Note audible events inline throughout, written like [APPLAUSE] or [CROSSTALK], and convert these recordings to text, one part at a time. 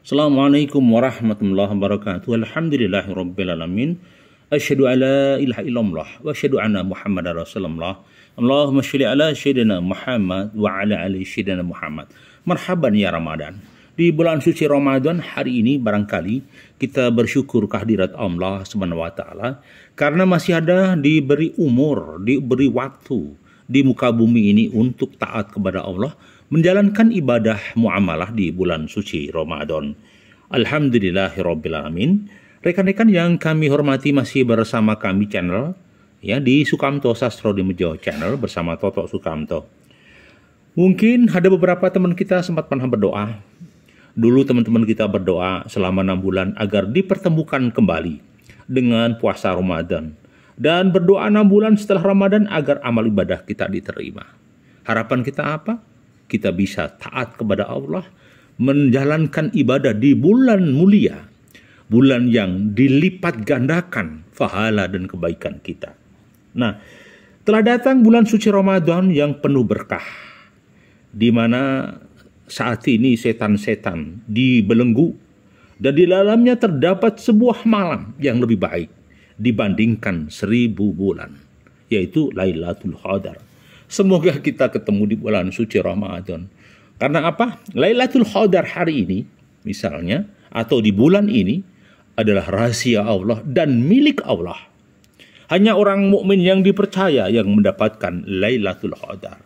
Assalamualaikum warahmatullahi wabarakatuh. Alhamdulillahirrabbilalamin. Asyadu alla ilaha illallah. Wa asyadu ana Muhammad Rasulullah. Allahumma syuri ala syedina Muhammad wa ala ali syedina Muhammad. Marhaban ya Ramadan. Di bulan suci Ramadan hari ini barangkali kita bersyukur kehadirat Allah Subhanahu wa taala karena masih ada diberi umur, diberi waktu di muka bumi ini untuk taat kepada Allah, menjalankan ibadah muamalah di bulan suci Ramadan. Alhamdulillahirrabbilalamin. Rekan-rekan yang kami hormati masih bersama kami channel ya di Sukamto Sastro di Mejo channel bersama Toto Sukamto. Mungkin ada beberapa teman kita sempat pernah berdoa. Dulu teman-teman kita berdoa selama enam bulan agar dipertemukan kembali dengan puasa Ramadan dan berdoa enam bulan setelah Ramadan agar amal ibadah kita diterima. Harapan kita apa? Kita bisa taat kepada Allah, menjalankan ibadah di bulan mulia, bulan yang dilipat gandakan pahala dan kebaikan kita. Nah, telah datang bulan suci Ramadan yang penuh berkah, di mana saat ini setan-setan dibelenggu dan di dalamnya terdapat sebuah malam yang lebih baik dibandingkan seribu bulan, yaitu Lailatul Qadar. Semoga kita ketemu di bulan suci Ramadan. Karena apa? Lailatul Qadar hari ini, misalnya, atau di bulan ini adalah rahasia Allah dan milik Allah. Hanya orang mukmin yang dipercaya yang mendapatkan Lailatul Qadar.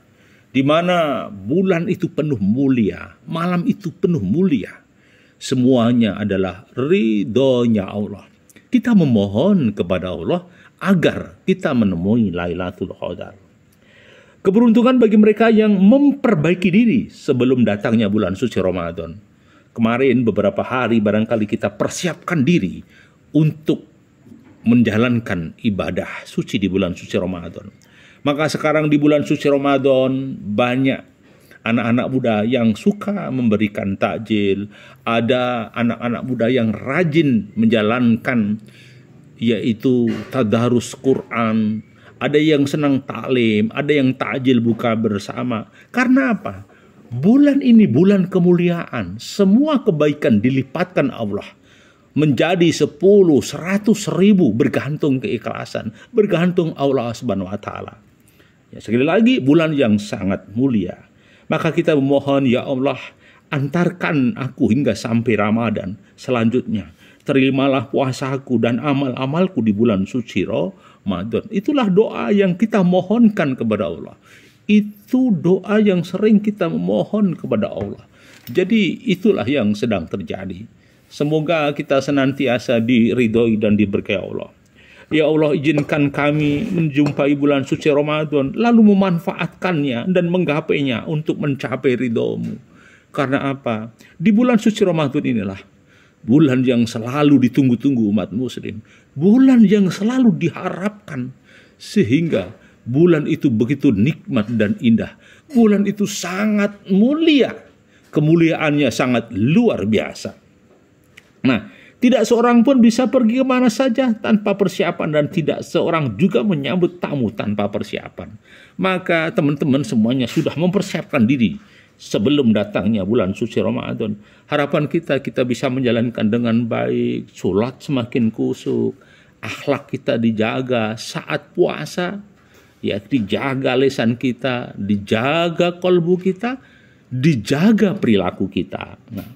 Di mana bulan itu penuh mulia, malam itu penuh mulia. Semuanya adalah ridhonya Allah kita memohon kepada Allah agar kita menemui Lailatul Qadar. Keberuntungan bagi mereka yang memperbaiki diri sebelum datangnya bulan suci Ramadan. Kemarin beberapa hari barangkali kita persiapkan diri untuk menjalankan ibadah suci di bulan suci Ramadan. Maka sekarang di bulan suci Ramadan banyak anak-anak muda yang suka memberikan takjil, ada anak-anak muda yang rajin menjalankan yaitu tadarus Quran, ada yang senang taklim, ada yang takjil buka bersama. Karena apa? Bulan ini bulan kemuliaan, semua kebaikan dilipatkan Allah menjadi 10, 100 ribu bergantung keikhlasan, bergantung Allah Subhanahu wa taala. Ya, sekali lagi bulan yang sangat mulia. Maka kita memohon, ya Allah, antarkan aku hingga sampai Ramadan selanjutnya. Terimalah puasaku dan amal-amalku di bulan suci Ramadan. Itulah doa yang kita mohonkan kepada Allah. Itu doa yang sering kita memohon kepada Allah. Jadi itulah yang sedang terjadi. Semoga kita senantiasa diridhoi dan diberkahi Allah. Ya Allah izinkan kami menjumpai bulan suci Ramadan lalu memanfaatkannya dan menggapainya untuk mencapai ridhomu. Karena apa? Di bulan suci Ramadan inilah bulan yang selalu ditunggu-tunggu umat muslim. Bulan yang selalu diharapkan sehingga bulan itu begitu nikmat dan indah. Bulan itu sangat mulia. Kemuliaannya sangat luar biasa. Nah, tidak seorang pun bisa pergi kemana saja tanpa persiapan dan tidak seorang juga menyambut tamu tanpa persiapan. Maka teman-teman semuanya sudah mempersiapkan diri sebelum datangnya bulan suci Ramadan. Harapan kita kita bisa menjalankan dengan baik, sholat semakin kusuk, akhlak kita dijaga saat puasa, ya dijaga lesan kita, dijaga kolbu kita, dijaga perilaku kita. Nah,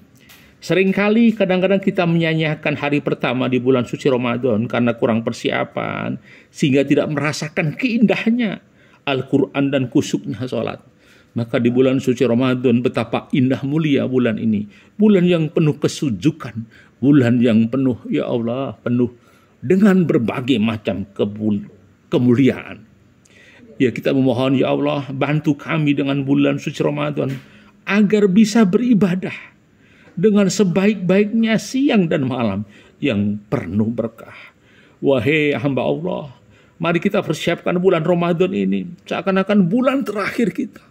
Seringkali kadang-kadang kita menyanyiakan hari pertama di bulan suci Ramadan karena kurang persiapan, sehingga tidak merasakan keindahnya Al-Quran dan kusuknya sholat. Maka di bulan suci Ramadan betapa indah mulia bulan ini. Bulan yang penuh kesujukan, bulan yang penuh, ya Allah, penuh dengan berbagai macam kemuliaan. Ya kita memohon, ya Allah, bantu kami dengan bulan suci Ramadan agar bisa beribadah dengan sebaik-baiknya siang dan malam yang penuh berkah. Wahai hamba Allah, mari kita persiapkan bulan Ramadan ini seakan-akan bulan terakhir kita.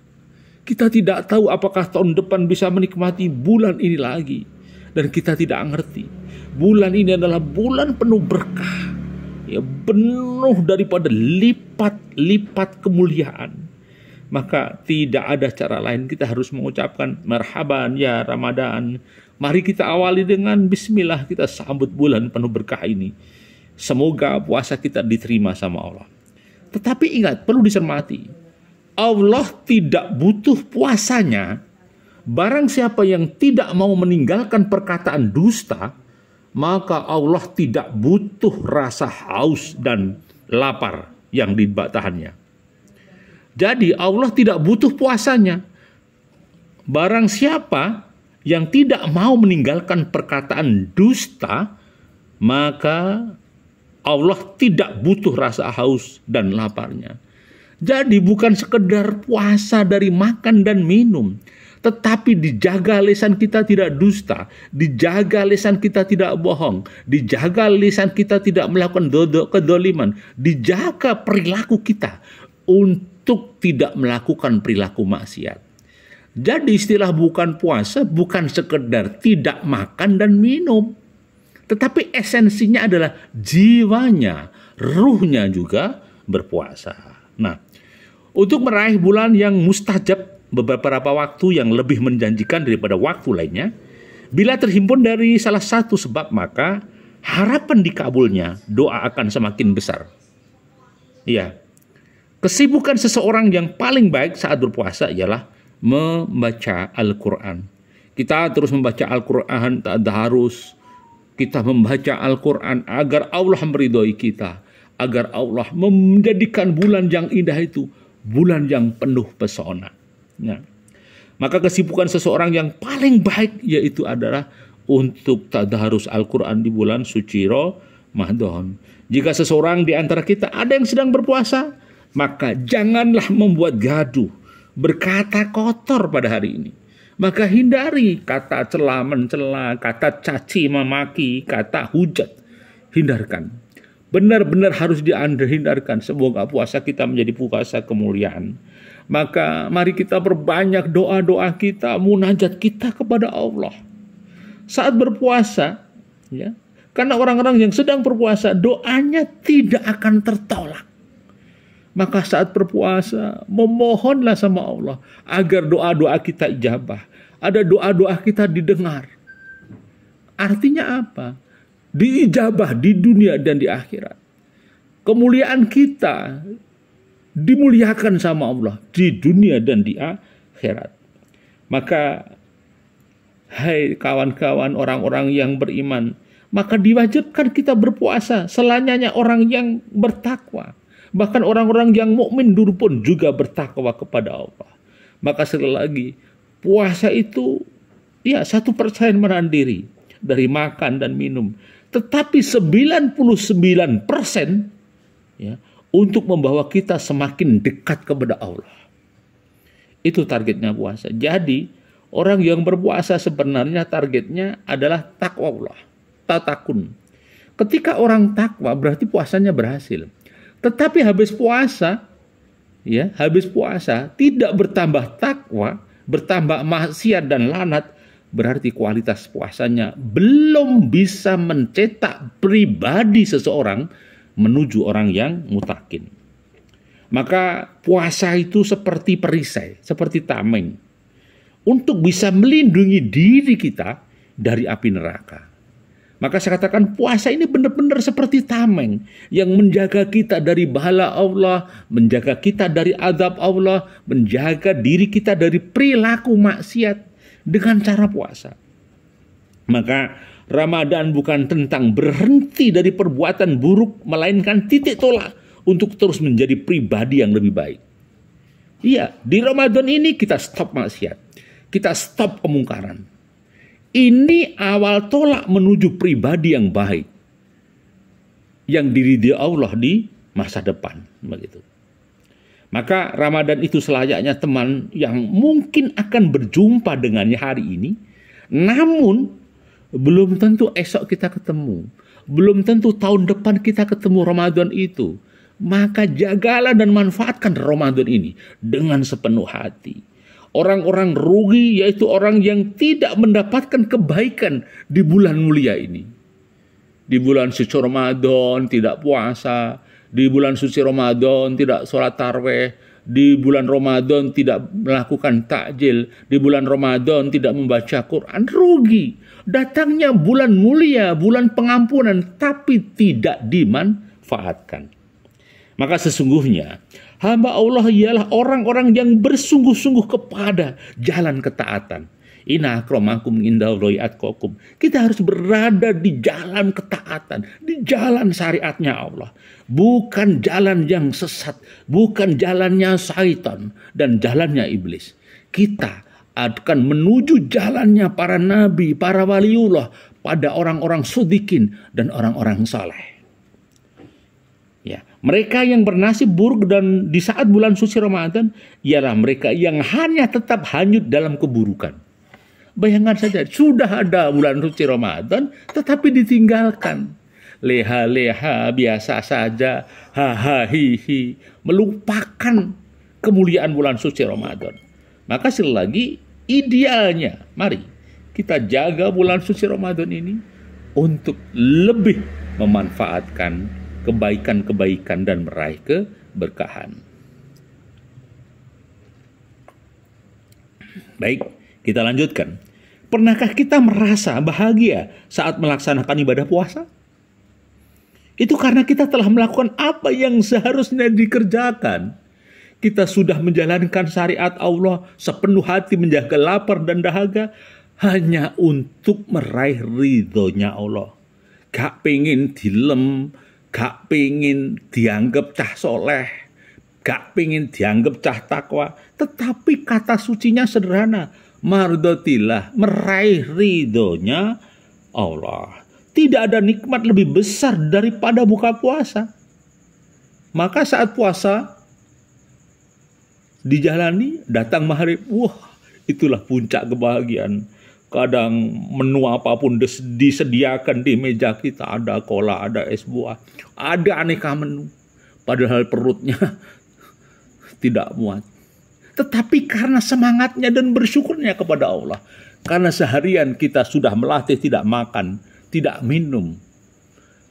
Kita tidak tahu apakah tahun depan bisa menikmati bulan ini lagi. Dan kita tidak mengerti Bulan ini adalah bulan penuh berkah. Ya, penuh daripada lipat-lipat kemuliaan maka tidak ada cara lain kita harus mengucapkan merhaban ya Ramadan. Mari kita awali dengan bismillah kita sambut bulan penuh berkah ini. Semoga puasa kita diterima sama Allah. Tetapi ingat perlu disermati Allah tidak butuh puasanya. Barang siapa yang tidak mau meninggalkan perkataan dusta, maka Allah tidak butuh rasa haus dan lapar yang dibatahannya. Jadi Allah tidak butuh puasanya. Barang siapa yang tidak mau meninggalkan perkataan dusta, maka Allah tidak butuh rasa haus dan laparnya. Jadi bukan sekedar puasa dari makan dan minum, tetapi dijaga lisan kita tidak dusta, dijaga lisan kita tidak bohong, dijaga lisan kita tidak melakukan dodok kedoliman, dijaga perilaku kita untuk untuk tidak melakukan perilaku maksiat. Jadi istilah bukan puasa bukan sekedar tidak makan dan minum. Tetapi esensinya adalah jiwanya, ruhnya juga berpuasa. Nah, untuk meraih bulan yang mustajab beberapa waktu yang lebih menjanjikan daripada waktu lainnya, bila terhimpun dari salah satu sebab maka harapan dikabulnya doa akan semakin besar. Iya, Kesibukan seseorang yang paling baik saat berpuasa ialah membaca Al-Quran. Kita terus membaca Al-Quran, tak ada harus kita membaca Al-Quran agar Allah meridhoi kita. Agar Allah menjadikan bulan yang indah itu bulan yang penuh pesona. Ya. maka kesibukan seseorang yang paling baik yaitu adalah untuk tak ada harus Al-Quran di bulan suci roh mahdohon. Jika seseorang di antara kita ada yang sedang berpuasa, maka janganlah membuat gaduh, berkata kotor pada hari ini. Maka hindari kata celah mencela, kata caci memaki, kata hujat. Hindarkan. Benar-benar harus hindarkan. Semoga puasa kita menjadi puasa kemuliaan. Maka mari kita perbanyak doa-doa kita, munajat kita kepada Allah. Saat berpuasa, ya, karena orang-orang yang sedang berpuasa doanya tidak akan tertolak. Maka saat berpuasa, memohonlah sama Allah agar doa-doa kita ijabah. Ada doa-doa kita didengar. Artinya apa? Diijabah di dunia dan di akhirat. Kemuliaan kita dimuliakan sama Allah di dunia dan di akhirat. Maka hai kawan-kawan orang-orang yang beriman, maka diwajibkan kita berpuasa selanjutnya orang yang bertakwa. Bahkan orang-orang yang mukmin dulu pun juga bertakwa kepada Allah. Maka sekali lagi, puasa itu ya satu persen menahan diri dari makan dan minum. Tetapi 99 persen ya, untuk membawa kita semakin dekat kepada Allah. Itu targetnya puasa. Jadi, Orang yang berpuasa sebenarnya targetnya adalah takwa Allah, tatakun. Ketika orang takwa berarti puasanya berhasil. Tetapi habis puasa, ya, habis puasa tidak bertambah takwa, bertambah maksiat dan lanat, berarti kualitas puasanya belum bisa mencetak pribadi seseorang menuju orang yang mutakin. Maka puasa itu seperti perisai, seperti tameng. Untuk bisa melindungi diri kita dari api neraka. Maka saya katakan puasa ini benar-benar seperti tameng yang menjaga kita dari bala Allah, menjaga kita dari azab Allah, menjaga diri kita dari perilaku maksiat dengan cara puasa. Maka Ramadan bukan tentang berhenti dari perbuatan buruk melainkan titik tolak untuk terus menjadi pribadi yang lebih baik. Iya, di Ramadan ini kita stop maksiat. Kita stop kemungkaran ini awal tolak menuju pribadi yang baik. Yang diri dia Allah di masa depan. Begitu. Maka Ramadan itu selayaknya teman yang mungkin akan berjumpa dengannya hari ini. Namun belum tentu esok kita ketemu. Belum tentu tahun depan kita ketemu Ramadan itu. Maka jagalah dan manfaatkan Ramadan ini dengan sepenuh hati orang-orang rugi, yaitu orang yang tidak mendapatkan kebaikan di bulan mulia ini. Di bulan suci Ramadan tidak puasa, di bulan suci Ramadan tidak sholat tarweh, di bulan Ramadan tidak melakukan takjil, di bulan Ramadan tidak membaca Quran, rugi. Datangnya bulan mulia, bulan pengampunan, tapi tidak dimanfaatkan. Maka sesungguhnya hamba Allah ialah orang-orang yang bersungguh-sungguh kepada jalan ketaatan. Ina akromakum indallahi kokum. Kita harus berada di jalan ketaatan, di jalan syariatnya Allah. Bukan jalan yang sesat, bukan jalannya syaitan dan jalannya iblis. Kita akan menuju jalannya para nabi, para waliullah, pada orang-orang sudikin dan orang-orang saleh. Ya, mereka yang bernasib buruk dan di saat bulan suci Ramadan ialah mereka yang hanya tetap hanyut dalam keburukan. Bayangkan saja, sudah ada bulan suci Ramadan tetapi ditinggalkan. Leha-leha biasa saja, haha hihi, melupakan kemuliaan bulan suci Ramadan. Maka sekali lagi idealnya, mari kita jaga bulan suci Ramadan ini untuk lebih memanfaatkan kebaikan-kebaikan dan meraih keberkahan. Baik, kita lanjutkan. Pernahkah kita merasa bahagia saat melaksanakan ibadah puasa? Itu karena kita telah melakukan apa yang seharusnya dikerjakan. Kita sudah menjalankan syariat Allah sepenuh hati menjaga lapar dan dahaga hanya untuk meraih ridhonya Allah. Gak pengen dilem, gak pingin dianggap cah soleh, gak pingin dianggap cah takwa, tetapi kata sucinya sederhana, mardotilah, meraih ridhonya Allah. Tidak ada nikmat lebih besar daripada buka puasa. Maka saat puasa dijalani datang maghrib, wah itulah puncak kebahagiaan kadang menu apapun disediakan di meja kita ada cola ada es buah ada aneka menu padahal perutnya [LAUGHS] tidak muat tetapi karena semangatnya dan bersyukurnya kepada Allah karena seharian kita sudah melatih tidak makan tidak minum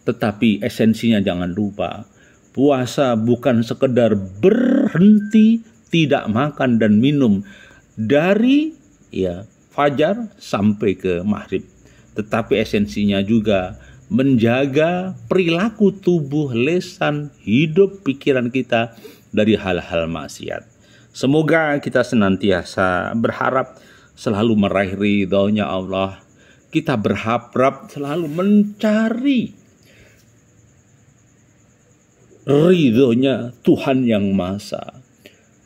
tetapi esensinya jangan lupa puasa bukan sekedar berhenti tidak makan dan minum dari ya fajar sampai ke maghrib. Tetapi esensinya juga menjaga perilaku tubuh, lesan, hidup, pikiran kita dari hal-hal maksiat. Semoga kita senantiasa berharap selalu meraih ridhonya Allah. Kita berharap selalu mencari ridhonya Tuhan yang Maha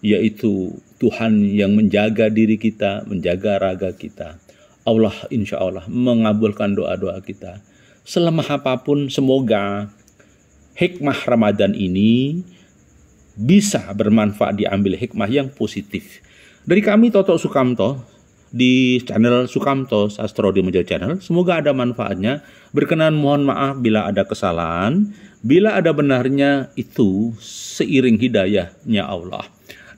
yaitu Tuhan yang menjaga diri kita, menjaga raga kita. Allah insya Allah mengabulkan doa-doa kita. Selama apapun semoga hikmah Ramadan ini bisa bermanfaat diambil hikmah yang positif. Dari kami Toto Sukamto di channel Sukamto Sastro di Meja Channel. Semoga ada manfaatnya. Berkenan mohon maaf bila ada kesalahan. Bila ada benarnya itu seiring hidayahnya Allah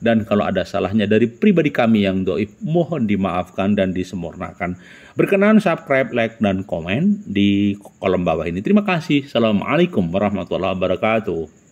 dan kalau ada salahnya dari pribadi kami yang doib, mohon dimaafkan dan disemurnakan Berkenan subscribe, like, dan komen di kolom bawah ini. Terima kasih. Assalamualaikum warahmatullahi wabarakatuh.